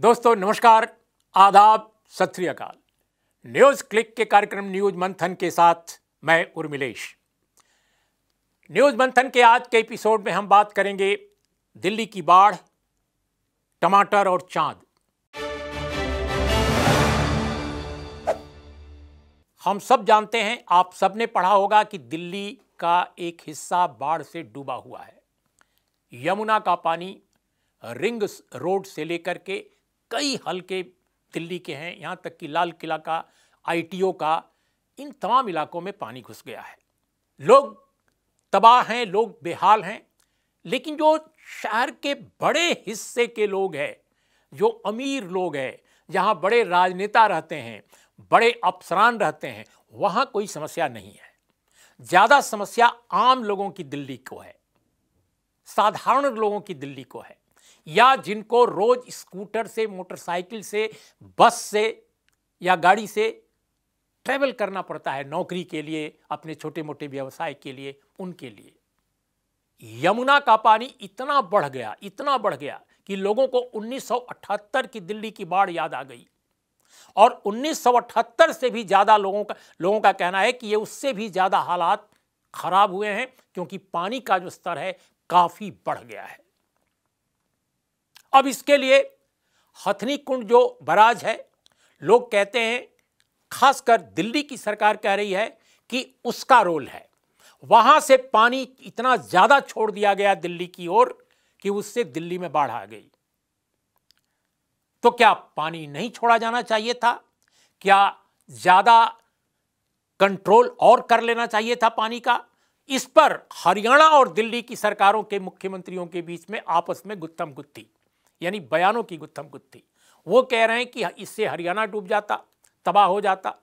दोस्तों नमस्कार आदाब सत अकाल न्यूज़ क्लिक के कार्यक्रम न्यूज मंथन के साथ मैं उर्मिलेश न्यूज मंथन के आज के एपिसोड में हम बात करेंगे दिल्ली की बाढ़ टमाटर और चांद हम सब जानते हैं आप सबने पढ़ा होगा कि दिल्ली का एक हिस्सा बाढ़ से डूबा हुआ है यमुना का पानी रिंग रोड से लेकर के कई हल्के दिल्ली के हैं यहाँ तक कि लाल किला का आईटीओ का इन तमाम इलाकों में पानी घुस गया है लोग तबाह हैं लोग बेहाल हैं लेकिन जो शहर के बड़े हिस्से के लोग हैं जो अमीर लोग हैं जहाँ बड़े राजनेता रहते हैं बड़े अफसरान रहते हैं वहाँ कोई समस्या नहीं है ज़्यादा समस्या आम लोगों की दिल्ली को है साधारण लोगों की दिल्ली को है या जिनको रोज स्कूटर से मोटरसाइकिल से बस से या गाड़ी से ट्रैवल करना पड़ता है नौकरी के लिए अपने छोटे मोटे व्यवसाय के लिए उनके लिए यमुना का पानी इतना बढ़ गया इतना बढ़ गया कि लोगों को 1978 की दिल्ली की बाढ़ याद आ गई और 1978 से भी ज़्यादा लोगों का लोगों का कहना है कि ये उससे भी ज़्यादा हालात खराब हुए हैं क्योंकि पानी का जो स्तर है काफ़ी बढ़ गया है अब इसके लिए हथनी कुंड जो बराज है लोग कहते हैं खासकर दिल्ली की सरकार कह रही है कि उसका रोल है वहां से पानी इतना ज़्यादा छोड़ दिया गया दिल्ली की ओर कि उससे दिल्ली में बाढ़ आ गई तो क्या पानी नहीं छोड़ा जाना चाहिए था क्या ज़्यादा कंट्रोल और कर लेना चाहिए था पानी का इस पर हरियाणा और दिल्ली की सरकारों के मुख्यमंत्रियों के बीच में आपस में गुत्थम गुत्थी यानी बयानों की गुत्थम गुत्थी वो कह रहे हैं कि इससे हरियाणा डूब जाता तबाह हो जाता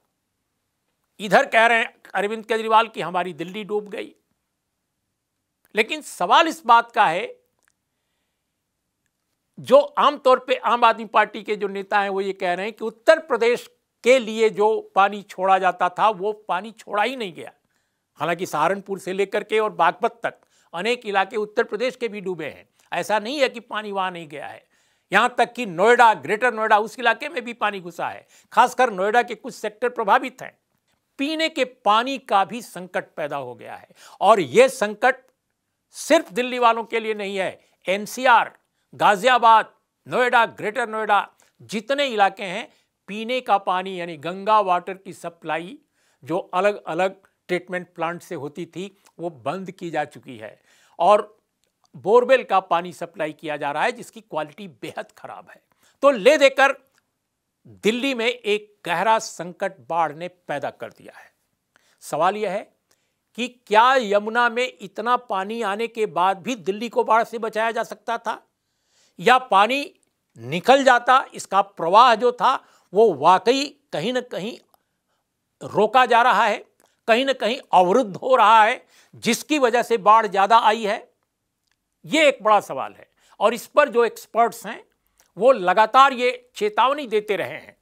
इधर कह रहे हैं अरविंद केजरीवाल की हमारी दिल्ली डूब गई लेकिन सवाल इस बात का है जो आमतौर पे आम आदमी पार्टी के जो नेता हैं वो ये कह रहे हैं कि उत्तर प्रदेश के लिए जो पानी छोड़ा जाता था वो पानी छोड़ा ही नहीं गया हालांकि सहारनपुर से लेकर के और बागपत तक अनेक इलाके उत्तर प्रदेश के भी डूबे हैं ऐसा नहीं है कि पानी वहाँ नहीं गया है यहाँ तक कि नोएडा ग्रेटर नोएडा उस इलाके में भी पानी घुसा है खासकर नोएडा के कुछ सेक्टर प्रभावित हैं पीने के पानी का भी संकट पैदा हो गया है और यह संकट सिर्फ दिल्ली वालों के लिए नहीं है एनसीआर गाजियाबाद नोएडा ग्रेटर नोएडा जितने इलाके हैं पीने का पानी यानी गंगा वाटर की सप्लाई जो अलग अलग ट्रीटमेंट प्लांट से होती थी वो बंद की जा चुकी है और बोरवेल का पानी सप्लाई किया जा रहा है जिसकी क्वालिटी बेहद खराब है तो ले देकर दिल्ली में एक गहरा संकट बाढ़ ने पैदा कर दिया है सवाल यह है कि क्या यमुना में इतना पानी आने के बाद भी दिल्ली को बाढ़ से बचाया जा सकता था या पानी निकल जाता इसका प्रवाह जो था वो वाकई कहीं ना कहीं रोका जा रहा है कहीं ना कहीं अवरुद्ध हो रहा है जिसकी वजह से बाढ़ ज़्यादा आई है ये एक बड़ा सवाल है और इस पर जो एक्सपर्ट्स हैं वो लगातार ये चेतावनी देते रहे हैं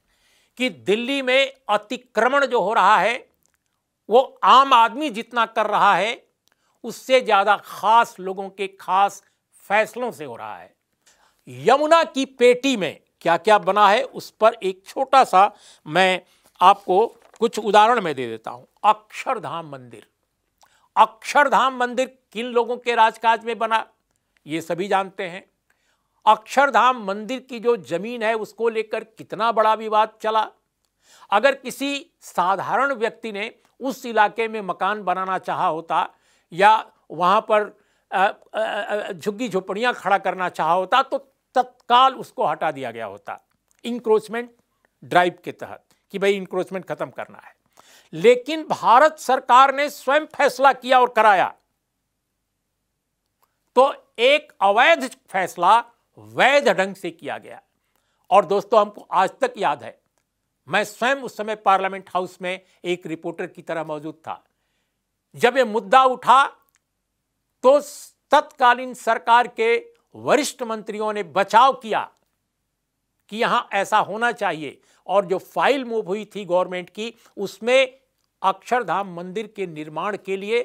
कि दिल्ली में अतिक्रमण जो हो रहा है वो आम आदमी जितना कर रहा है उससे ज़्यादा खास लोगों के खास फैसलों से हो रहा है यमुना की पेटी में क्या क्या बना है उस पर एक छोटा सा मैं आपको कुछ उदाहरण में दे देता हूँ अक्षरधाम मंदिर अक्षरधाम मंदिर किन लोगों के राजकाज में बना ये सभी जानते हैं अक्षरधाम मंदिर की जो जमीन है उसको लेकर कितना बड़ा विवाद चला अगर किसी साधारण व्यक्ति ने उस इलाके में मकान बनाना चाहा होता या वहाँ पर झुग्गी झोपड़ियाँ खड़ा करना चाहा होता तो तत्काल उसको हटा दिया गया होता इंक्रोचमेंट ड्राइव के तहत कि भाई इंक्रोचमेंट खत्म करना है लेकिन भारत सरकार ने स्वयं फैसला किया और कराया तो एक अवैध फैसला वैध ढंग से किया गया और दोस्तों हमको आज तक याद है मैं स्वयं उस समय पार्लियामेंट हाउस में एक रिपोर्टर की तरह मौजूद था जब यह मुद्दा उठा तो तत्कालीन सरकार के वरिष्ठ मंत्रियों ने बचाव किया कि यहां ऐसा होना चाहिए और जो फाइल मूव हुई थी गवर्नमेंट की उसमें अक्षरधाम मंदिर के निर्माण के लिए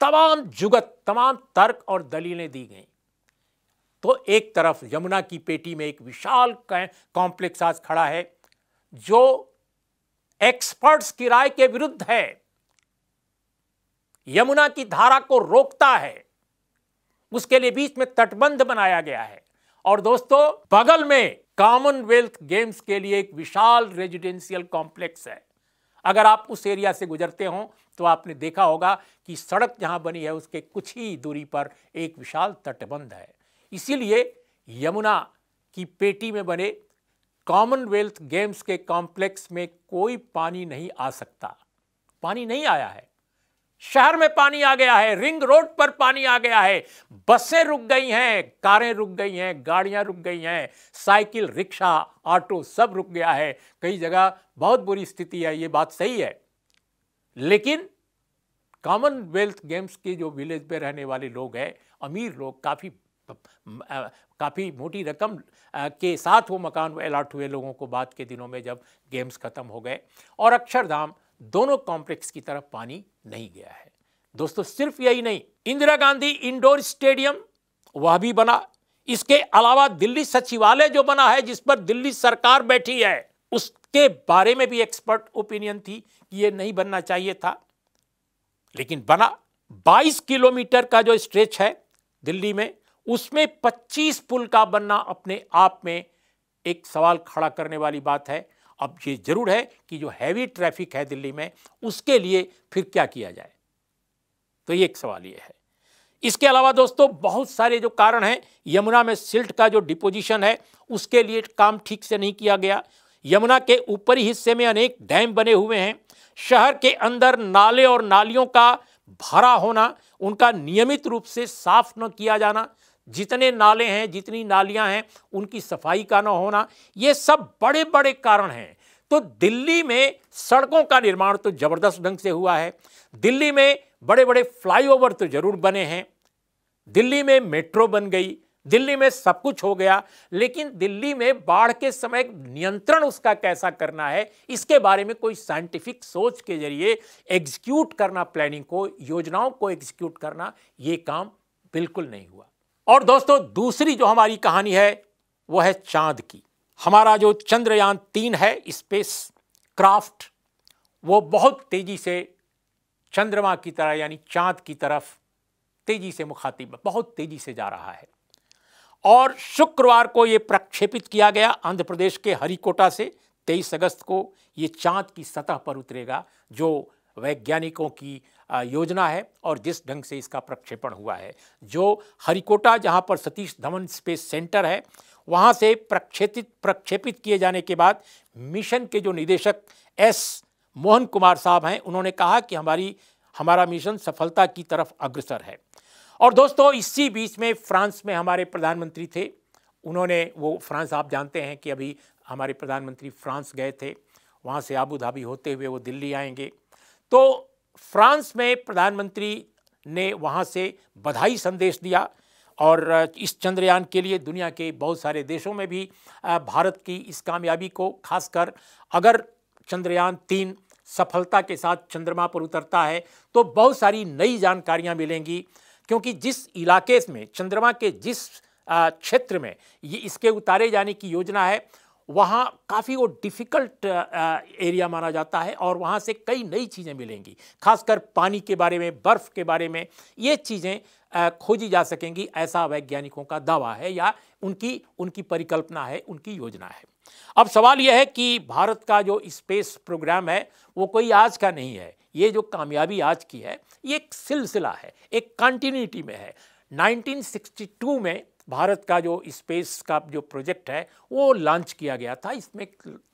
तमाम जुगत तमाम तर्क और दलीलें दी गई तो एक तरफ यमुना की पेटी में एक विशाल कॉम्प्लेक्स आज खड़ा है जो एक्सपर्ट्स की राय के विरुद्ध है यमुना की धारा को रोकता है उसके लिए बीच में तटबंध बनाया गया है और दोस्तों बगल में कॉमनवेल्थ गेम्स के लिए एक विशाल रेजिडेंशियल कॉम्प्लेक्स है अगर आप उस एरिया से गुजरते हो तो आपने देखा होगा कि सड़क जहां बनी है उसके कुछ ही दूरी पर एक विशाल तटबंध है इसीलिए यमुना की पेटी में बने कॉमनवेल्थ गेम्स के कॉम्प्लेक्स में कोई पानी नहीं आ सकता पानी नहीं आया है शहर में पानी आ गया है रिंग रोड पर पानी आ गया है बसें रुक गई हैं कारें रुक गई हैं गाड़ियां रुक गई हैं साइकिल रिक्शा ऑटो सब रुक गया है कई जगह बहुत बुरी स्थिति है ये बात सही है लेकिन कॉमनवेल्थ गेम्स के जो विलेज पे रहने वाले लोग हैं अमीर लोग काफ़ी काफ़ी मोटी रकम के साथ वो मकान अलाट हुए लोगों को बाद के दिनों में जब गेम्स ख़त्म हो गए और अक्षरधाम दोनों कॉम्प्लेक्स की तरफ पानी नहीं गया है दोस्तों सिर्फ यही नहीं इंदिरा गांधी इंडोर स्टेडियम वह भी बना इसके अलावा दिल्ली सचिवालय जो बना है जिस पर दिल्ली सरकार बैठी है उस के बारे में भी एक्सपर्ट ओपिनियन थी कि यह नहीं बनना चाहिए था लेकिन बना 22 किलोमीटर का जो स्ट्रेच है दिल्ली में उसमें 25 पुल का बनना अपने आप में एक सवाल खड़ा करने वाली बात है अब ये जरूर है कि जो हैवी ट्रैफिक है दिल्ली में उसके लिए फिर क्या किया जाए तो ये एक सवाल ये है इसके अलावा दोस्तों बहुत सारे जो कारण हैं यमुना में सिल्ट का जो डिपोजिशन है उसके लिए काम ठीक से नहीं किया गया यमुना के ऊपरी हिस्से में अनेक डैम बने हुए हैं शहर के अंदर नाले और नालियों का भरा होना उनका नियमित रूप से साफ न किया जाना जितने नाले हैं जितनी नालियां हैं उनकी सफाई का न होना ये सब बड़े बड़े कारण हैं तो दिल्ली में सड़कों का निर्माण तो ज़बरदस्त ढंग से हुआ है दिल्ली में बड़े बड़े फ्लाईओवर तो ज़रूर बने हैं दिल्ली में मेट्रो बन गई दिल्ली में सब कुछ हो गया लेकिन दिल्ली में बाढ़ के समय नियंत्रण उसका कैसा करना है इसके बारे में कोई साइंटिफिक सोच के जरिए एग्जीक्यूट करना प्लानिंग को योजनाओं को एग्जीक्यूट करना ये काम बिल्कुल नहीं हुआ और दोस्तों दूसरी जो हमारी कहानी है वो है चांद की हमारा जो चंद्रयान तीन है स्पेस क्राफ्ट वो बहुत तेज़ी से चंद्रमा की तरह यानी चांद की तरफ तेज़ी से मुखातिब बहुत तेज़ी से जा रहा है और शुक्रवार को ये प्रक्षेपित किया गया आंध्र प्रदेश के हरिकोटा से 23 अगस्त को ये चांद की सतह पर उतरेगा जो वैज्ञानिकों की योजना है और जिस ढंग से इसका प्रक्षेपण हुआ है जो हरिकोटा जहां पर सतीश धवन स्पेस सेंटर है वहां से प्रक्षेपित प्रक्षेपित किए जाने के बाद मिशन के जो निदेशक एस मोहन कुमार साहब हैं उन्होंने कहा कि हमारी हमारा मिशन सफलता की तरफ अग्रसर है और दोस्तों इसी बीच में फ्रांस में हमारे प्रधानमंत्री थे उन्होंने वो फ्रांस आप जानते हैं कि अभी हमारे प्रधानमंत्री फ्रांस गए थे वहाँ से आबू धाबी होते हुए वो दिल्ली आएंगे तो फ्रांस में प्रधानमंत्री ने वहाँ से बधाई संदेश दिया और इस चंद्रयान के लिए दुनिया के बहुत सारे देशों में भी भारत की इस कामयाबी को खासकर अगर चंद्रयान तीन सफलता के साथ चंद्रमा पर उतरता है तो बहुत सारी नई जानकारियाँ मिलेंगी क्योंकि जिस इलाके में चंद्रमा के जिस क्षेत्र में ये इसके उतारे जाने की योजना है वहाँ काफ़ी वो डिफ़िकल्ट एरिया माना जाता है और वहाँ से कई नई चीज़ें मिलेंगी खासकर पानी के बारे में बर्फ़ के बारे में ये चीज़ें खोजी जा सकेंगी ऐसा वैज्ञानिकों का दावा है या उनकी उनकी परिकल्पना है उनकी योजना है अब सवाल यह है कि भारत का जो स्पेस प्रोग्राम है वो कोई आज का नहीं है ये जो कामयाबी आज की है ये एक सिलसिला है एक कंटिन्यूटी में है 1962 में भारत का जो स्पेस का जो प्रोजेक्ट है वो लॉन्च किया गया था इसमें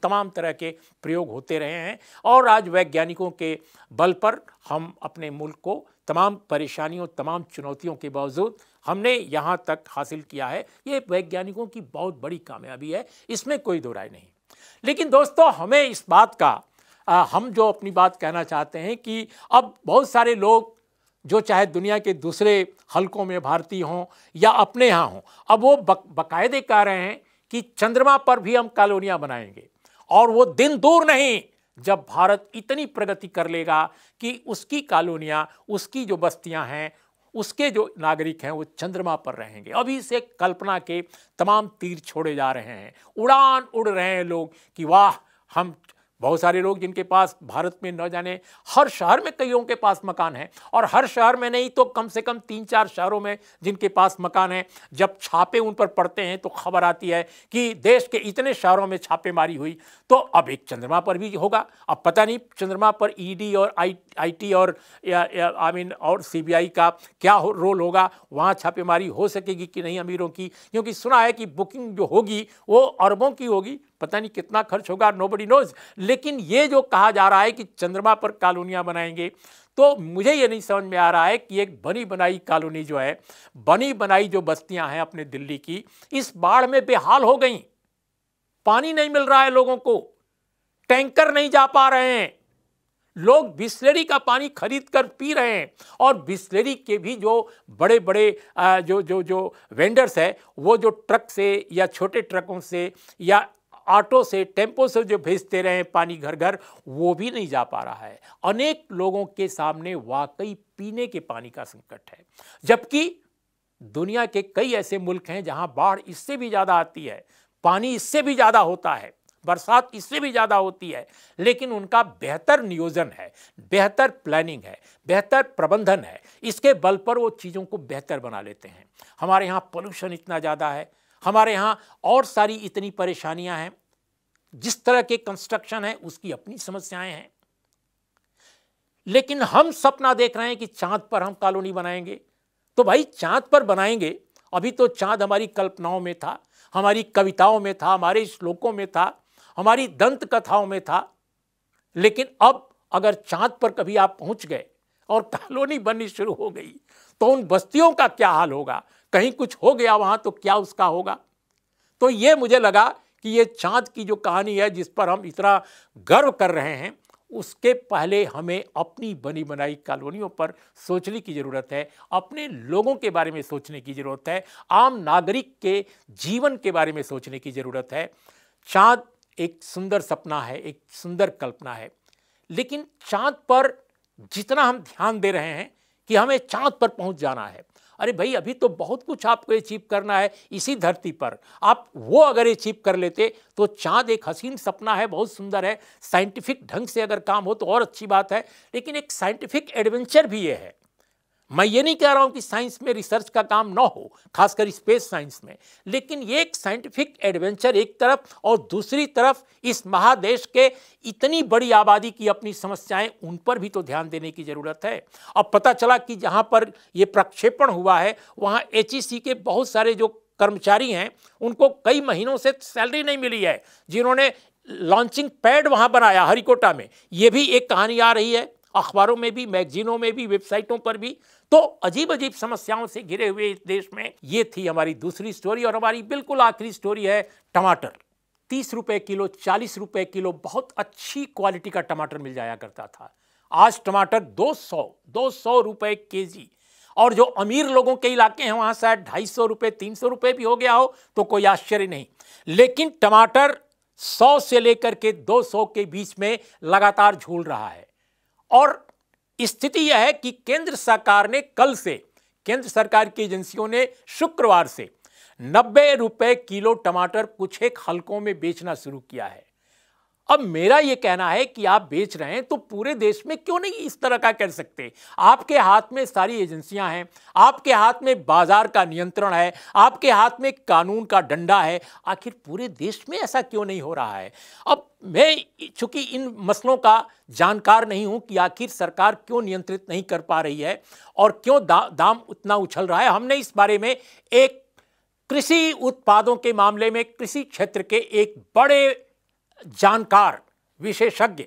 तमाम तरह के प्रयोग होते रहे हैं और आज वैज्ञानिकों के बल पर हम अपने मुल्क को तमाम परेशानियों तमाम चुनौतियों के बावजूद हमने यहाँ तक हासिल किया है ये वैज्ञानिकों की बहुत बड़ी कामयाबी है इसमें कोई दो राय नहीं लेकिन दोस्तों हमें इस बात का आ, हम जो अपनी बात कहना चाहते हैं कि अब बहुत सारे लोग जो चाहे दुनिया के दूसरे हलकों में भारतीय हों या अपने यहाँ हों अब वो बक, बकायदे कह रहे हैं कि चंद्रमा पर भी हम कॉलोनियाँ बनाएंगे और वो दिन दूर नहीं जब भारत इतनी प्रगति कर लेगा कि उसकी कॉलोनियाँ उसकी जो बस्तियाँ हैं उसके जो नागरिक हैं वो चंद्रमा पर रहेंगे अभी से कल्पना के तमाम तीर छोड़े जा रहे हैं उड़ान उड़ रहे हैं लोग कि वाह हम बहुत सारे लोग जिनके पास भारत में न जाने हर शहर में कईयों के पास मकान है और हर शहर में नहीं तो कम से कम तीन चार शहरों में जिनके पास मकान है जब छापे उन पर पड़ते हैं तो खबर आती है कि देश के इतने शहरों में छापेमारी हुई तो अब एक चंद्रमा पर भी होगा अब पता नहीं चंद्रमा पर ईडी e और आई आईटी और आई मीन और सीबीआई का क्या हो, रोल होगा वहाँ छापेमारी हो सकेगी कि नहीं अमीरों की क्योंकि सुना है कि बुकिंग जो होगी वो अरबों की होगी पता नहीं कितना खर्च होगा नो बडी नोज लेकिन ये जो कहा जा रहा है कि चंद्रमा पर कॉलोनियाँ बनाएंगे तो मुझे ये नहीं समझ में आ रहा है कि एक बनी बनाई कॉलोनी जो है बनी बनाई जो बस्तियां हैं अपने दिल्ली की इस बाढ़ में बेहाल हो गई पानी नहीं मिल रहा है लोगों को टैंकर नहीं जा पा रहे हैं लोग बिस्लरी का पानी खरीद कर पी रहे हैं और बिस्लरी के भी जो बड़े बड़े जो जो जो वेंडर्स है वो जो ट्रक से या छोटे ट्रकों से या ऑटो से टेम्पो से जो भेजते रहे पानी घर घर वो भी नहीं जा पा रहा है अनेक लोगों के सामने वाकई पीने के पानी का संकट है जबकि दुनिया के कई ऐसे मुल्क हैं जहां बाढ़ इससे भी ज़्यादा आती है पानी इससे भी ज़्यादा होता है बरसात इससे भी ज़्यादा होती है लेकिन उनका बेहतर नियोजन है बेहतर प्लानिंग है बेहतर प्रबंधन है इसके बल पर वो चीज़ों को बेहतर बना लेते हैं हमारे यहाँ पोल्यूशन इतना ज़्यादा है हमारे यहाँ और सारी इतनी परेशानियां हैं जिस तरह के कंस्ट्रक्शन है उसकी अपनी समस्याएं हैं लेकिन हम सपना देख रहे हैं कि चांद पर हम कॉलोनी बनाएंगे तो भाई चांद पर बनाएंगे अभी तो चांद हमारी कल्पनाओं में था हमारी कविताओं में था हमारे श्लोकों में था हमारी दंत कथाओं में था लेकिन अब अगर चांद पर कभी आप पहुंच गए और कॉलोनी बननी शुरू हो गई तो उन बस्तियों का क्या हाल होगा कहीं कुछ हो गया वहाँ तो क्या उसका होगा तो ये मुझे लगा कि ये चाँद की जो कहानी है जिस पर हम इतना गर्व कर रहे हैं उसके पहले हमें अपनी बनी बनाई कॉलोनियों पर सोचने की ज़रूरत है अपने लोगों के बारे में सोचने की ज़रूरत है आम नागरिक के जीवन के बारे में सोचने की ज़रूरत है चाँद एक सुंदर सपना है एक सुंदर कल्पना है लेकिन चाँद पर जितना हम ध्यान दे रहे हैं कि हमें चाँद पर पहुँच जाना है अरे भाई अभी तो बहुत कुछ आपको अचीव करना है इसी धरती पर आप वो अगर अचीव कर लेते तो चांद एक हसीन सपना है बहुत सुंदर है साइंटिफिक ढंग से अगर काम हो तो और अच्छी बात है लेकिन एक साइंटिफिक एडवेंचर भी ये है मैं ये नहीं कह रहा हूं कि साइंस में रिसर्च का काम ना हो खासकर स्पेस साइंस में लेकिन ये एक साइंटिफिक एडवेंचर एक तरफ और दूसरी तरफ इस महादेश के इतनी बड़ी आबादी की अपनी समस्याएं उन पर भी तो ध्यान देने की ज़रूरत है अब पता चला कि जहां पर ये प्रक्षेपण हुआ है वहाँ एच e के बहुत सारे जो कर्मचारी हैं उनको कई महीनों से सैलरी नहीं मिली है जिन्होंने लॉन्चिंग पैड वहाँ बनाया हरिकोटा में ये भी एक कहानी आ रही है अखबारों में भी मैगजीनों में भी वेबसाइटों पर भी तो अजीब अजीब समस्याओं से घिरे हुए इस देश में ये थी हमारी दूसरी स्टोरी और हमारी बिल्कुल आखिरी स्टोरी है टमाटर तीस रुपये किलो चालीस रुपये किलो बहुत अच्छी क्वालिटी का टमाटर मिल जाया करता था आज टमाटर दो सौ दो सौ रुपये के जी और जो अमीर लोगों के इलाके हैं वहां शायद ढाई सौ रुपये तीन सौ रुपये भी हो गया हो तो कोई आश्चर्य नहीं लेकिन टमाटर सौ से लेकर के दो सौ के बीच में लगातार झूल रहा है और स्थिति यह है कि केंद्र सरकार ने कल से केंद्र सरकार की एजेंसियों ने शुक्रवार से नब्बे रुपए किलो टमाटर कुछ एक हलकों में बेचना शुरू किया है अब मेरा यह कहना है कि आप बेच रहे हैं तो पूरे देश में क्यों नहीं इस तरह का कर सकते आपके हाथ में सारी एजेंसियां हैं आपके हाथ में बाजार का नियंत्रण है आपके हाथ में कानून का डंडा है आखिर पूरे देश में ऐसा क्यों नहीं हो रहा है अब मैं चूंकि इन मसलों का जानकार नहीं हूं कि आखिर सरकार क्यों नियंत्रित नहीं कर पा रही है और क्यों दा, दाम उतना उछल रहा है हमने इस बारे में एक कृषि उत्पादों के मामले में कृषि क्षेत्र के एक बड़े जानकार विशेषज्ञ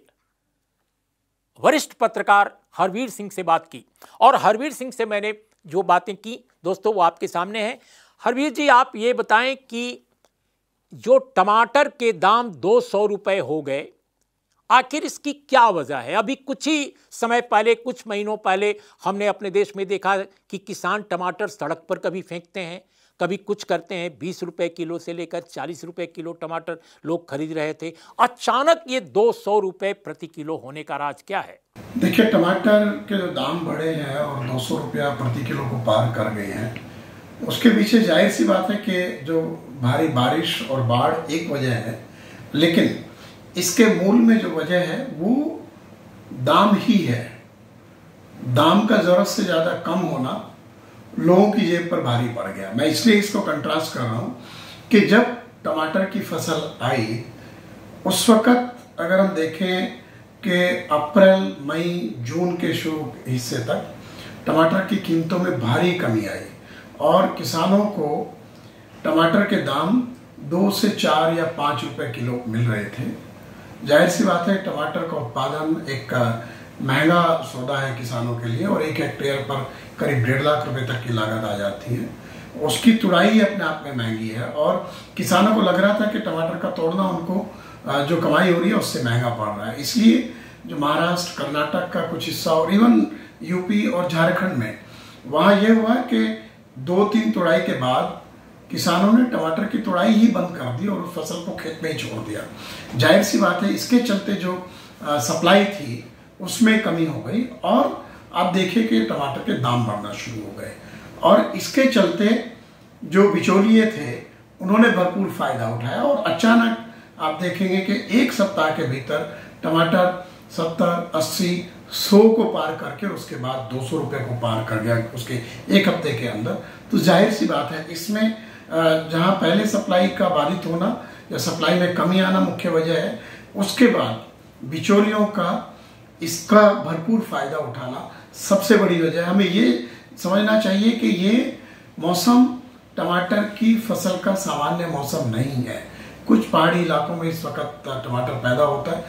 वरिष्ठ पत्रकार हरवीर सिंह से बात की और हरवीर सिंह से मैंने जो बातें की दोस्तों वो आपके सामने हैं हरवीर जी आप ये बताएं कि जो टमाटर के दाम दो सौ हो गए आखिर इसकी क्या वजह है अभी कुछ ही समय पहले कुछ महीनों पहले हमने अपने देश में देखा कि किसान टमाटर सड़क पर कभी फेंकते हैं कभी कुछ करते हैं बीस रुपये किलो से लेकर चालीस रुपये किलो टमाटर लोग खरीद रहे थे अचानक ये दो सौ रुपये प्रति किलो होने का राज क्या है देखिए टमाटर के जो दाम बढ़े हैं और दो सौ रुपया प्रति किलो को पार कर गए हैं उसके पीछे जाहिर सी बात है कि जो भारी बारिश और बाढ़ एक वजह है लेकिन इसके मूल में जो वजह है वो दाम ही है दाम का ज़रूरत से ज़्यादा कम होना लोगों की जेब पर भारी पड़ गया मैं इसलिए इसको कंट्रास्ट कर रहा हूं कि जब टमाटर की फसल आई उस वक्त अगर हम देखें कि अप्रैल मई जून के शुरू हिस्से तक टमाटर की कीमतों में भारी कमी आई और किसानों को टमाटर के दाम दो से चार या पाँच रुपए किलो मिल रहे थे जाहिर सी बात है टमाटर का उत्पादन एक महंगा सौदा है किसानों के लिए और एक हेक्टेयर पर करीब डेढ़ लाख रुपए तक की लागत आ जाती है उसकी तुड़ाई अपने आप में महंगी है और किसानों को लग रहा था कि टमाटर का तोड़ना उनको जो कमाई हो रही है उससे महंगा पड़ रहा है इसलिए जो महाराष्ट्र कर्नाटक का कुछ हिस्सा और इवन यूपी और झारखंड में वहाँ यह हुआ कि दो तीन तुड़ाई के बाद किसानों ने टमाटर की तोड़ाई ही बंद कर दी और उस फसल को खेत में ही छोड़ दिया जाहिर सी बात है इसके चलते जो सप्लाई थी उसमें कमी हो गई और आप देखिए कि टमाटर के दाम बढ़ना शुरू हो गए और इसके चलते जो बिचौलिए थे उन्होंने भरपूर फायदा उठाया और अचानक आप देखेंगे कि एक सप्ताह के भीतर टमाटर सत्तर अस्सी सौ को पार करके उसके बाद दो सौ रुपये को पार कर गया उसके एक हफ्ते के अंदर तो जाहिर सी बात है इसमें जहां पहले सप्लाई का बाधित होना या सप्लाई में कमी आना मुख्य वजह है उसके बाद बिचौलियों का इसका भरपूर फायदा उठाना सबसे बड़ी वजह है हमें ये समझना चाहिए कि ये मौसम टमाटर की फसल का सामान्य मौसम नहीं है कुछ पहाड़ी इलाकों में इस वक्त टमाटर पैदा होता है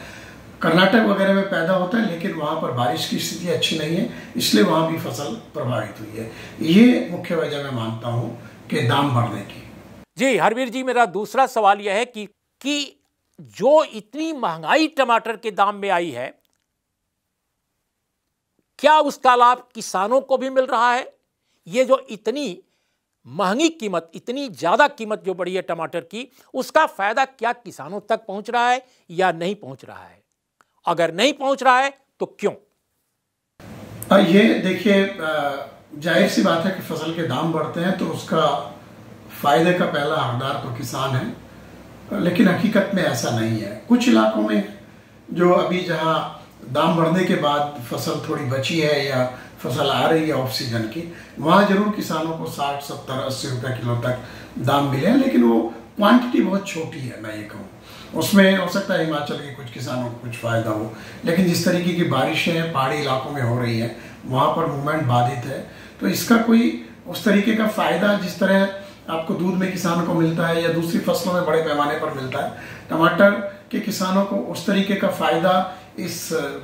कर्नाटक वगैरह में पैदा होता है लेकिन वहाँ पर बारिश की स्थिति अच्छी नहीं है इसलिए वहाँ भी फसल प्रभावित हुई है ये मुख्य वजह मैं मानता हूँ के दाम बढ़ने की जी हरवीर जी मेरा दूसरा सवाल यह है कि कि जो इतनी महंगाई टमाटर के दाम में आई है क्या उसका लाभ किसानों को भी मिल रहा है ये जो इतनी महंगी कीमत इतनी ज़्यादा कीमत जो बढ़ी है टमाटर की उसका फ़ायदा क्या किसानों तक पहुंच रहा है या नहीं पहुंच रहा है अगर नहीं पहुंच रहा है तो क्यों ये देखिए जाहिर सी बात है कि फसल के दाम बढ़ते हैं तो उसका फायदे का पहला हकदार तो किसान है लेकिन हकीकत में ऐसा नहीं है कुछ इलाकों में जो अभी जहाँ दाम बढ़ने के बाद फसल थोड़ी बची है या फसल आ रही है ऑफ सीजन की वहाँ ज़रूर किसानों को साठ सत्तर अस्सी रुपये किलो तक दाम मिले लेकिन वो क्वांटिटी बहुत छोटी है मैं ये कहूँ उसमें हो सकता है हिमाचल के कुछ किसानों को कुछ फ़ायदा हो लेकिन जिस तरीके की बारिशें पहाड़ी इलाकों में हो रही हैं वहाँ पर मूवमेंट बाधित है तो इसका कोई उस तरीके का फायदा जिस तरह आपको दूध में किसानों को मिलता है या दूसरी फसलों में बड़े पैमाने पर मिलता है टमाटर के किसानों को उस तरीके का फायदा इस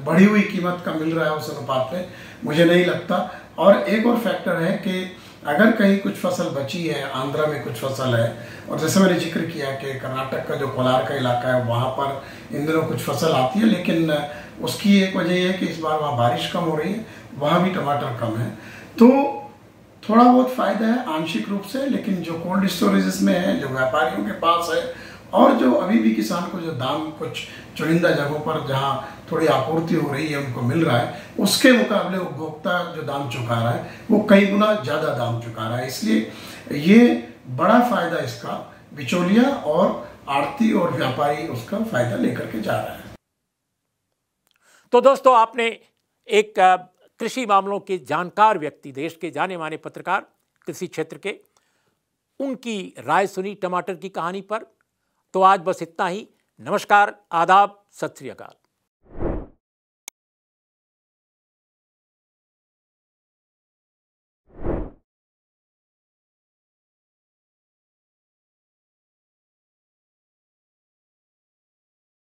बढ़ी हुई कीमत का मिल रहा है उस अनुपात में मुझे नहीं लगता और एक और फैक्टर है कि अगर कहीं कुछ फसल बची है आंध्रा में कुछ फसल है और जैसे मैंने जिक्र किया कि कर्नाटक का जो कोलार का इलाका है वहाँ पर इन दिनों कुछ फसल आती है लेकिन उसकी एक वजह यह है कि इस बार वहाँ बारिश कम हो रही है वहाँ भी टमाटर कम है तो थोड़ा बहुत फायदा है आंशिक रूप से लेकिन जो कोल्ड स्टोरेज में है जो व्यापारियों के पास है और जो अभी भी किसान को जो दाम कुछ चुनिंदा जगहों पर जहाँ थोड़ी आपूर्ति हो रही है उनको मिल रहा है उसके मुकाबले उपभोक्ता जो दाम चुका रहा है वो कई गुना ज़्यादा दाम चुका रहा है इसलिए ये बड़ा फायदा इसका बिचौलिया और आड़ती और व्यापारी उसका फायदा लेकर के जा रहा है तो दोस्तों आपने एक कृषि मामलों के जानकार व्यक्ति देश के जाने माने पत्रकार कृषि क्षेत्र के उनकी राय सुनी टमाटर की कहानी पर तो आज बस इतना ही नमस्कार आदाब सत श्रीकाल